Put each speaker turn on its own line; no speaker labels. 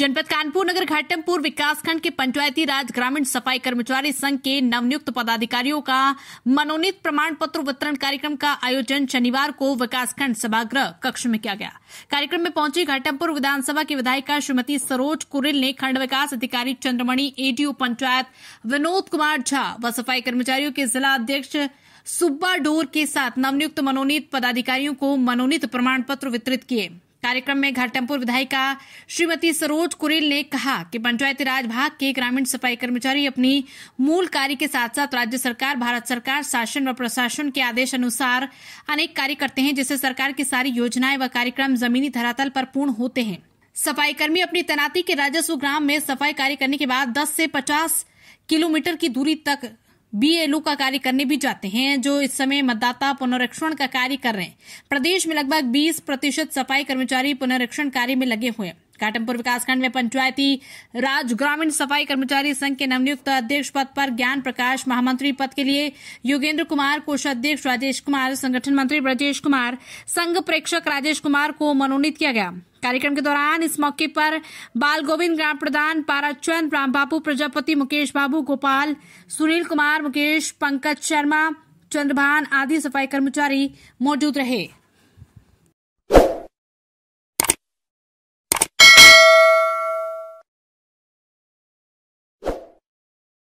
जनपद कानपुर नगर घाटमपुर विकासखंड के पंचायती राज ग्रामीण सफाई कर्मचारी संघ के नवनियुक्त पदाधिकारियों का मनोनीत प्रमाण पत्र वितरण कार्यक्रम का आयोजन शनिवार को विकासखंड सभागृह कक्ष में किया गया कार्यक्रम में पहुंची घाटमपुर विधानसभा की विधायिका श्रीमती सरोज कुरिल ने खंड विकास अधिकारी चंद्रमणि एडीओ पंचायत विनोद कुमार झा व सफाई कर्मचारियों के जिला अध्यक्ष सुब्बा डोर के साथ नवनियुक्त मनोनीत पदाधिकारियों को मनोनीत प्रमाण पत्र वितरित किये कार्यक्रम में घाटमपुर विधायिका श्रीमती सरोज कुरेल ने कहा कि पंचायती राज भाग के ग्रामीण सफाई कर्मचारी अपनी मूल कार्य के साथ साथ राज्य सरकार भारत सरकार शासन व प्रशासन के आदेश अनुसार अनेक कार्य करते हैं जिससे सरकार की सारी योजनाएं व कार्यक्रम जमीनी धरातल पर पूर्ण होते हैं सफाई कर्मी अपनी तैनाती के राजस्व ग्राम में सफाई कार्य करने के बाद 10 से 50 किलोमीटर की दूरी तक बीएलओ का कार्य करने भी जाते हैं जो इस समय मतदाता पुनरीक्षण का कार्य कर रहे हैं प्रदेश में लगभग 20 प्रतिशत सफाई कर्मचारी पुनरीक्षण कार्य में लगे हुए हैं काटमपुर विकासखंड में पंचायती राज ग्रामीण सफाई कर्मचारी संघ के नवनियुक्त अध्यक्ष पद पर ज्ञान प्रकाश महामंत्री पद के लिए योगेंद्र कुमार कोषाध्यक्ष राजेश कुमार संगठन मंत्री ब्रजेश कुमार संघ प्रेक्षक राजेश कुमार को मनोनीत किया गया कार्यक्रम के दौरान इस मौके पर बाल गोविंद ग्राम प्रधान पाराचंद राम बाबू प्रजापति मुकेश बाबू गोपाल सुनील कुमार मुकेश पंकज शर्मा चंद्रभान आदि सफाई कर्मचारी मौजूद रहे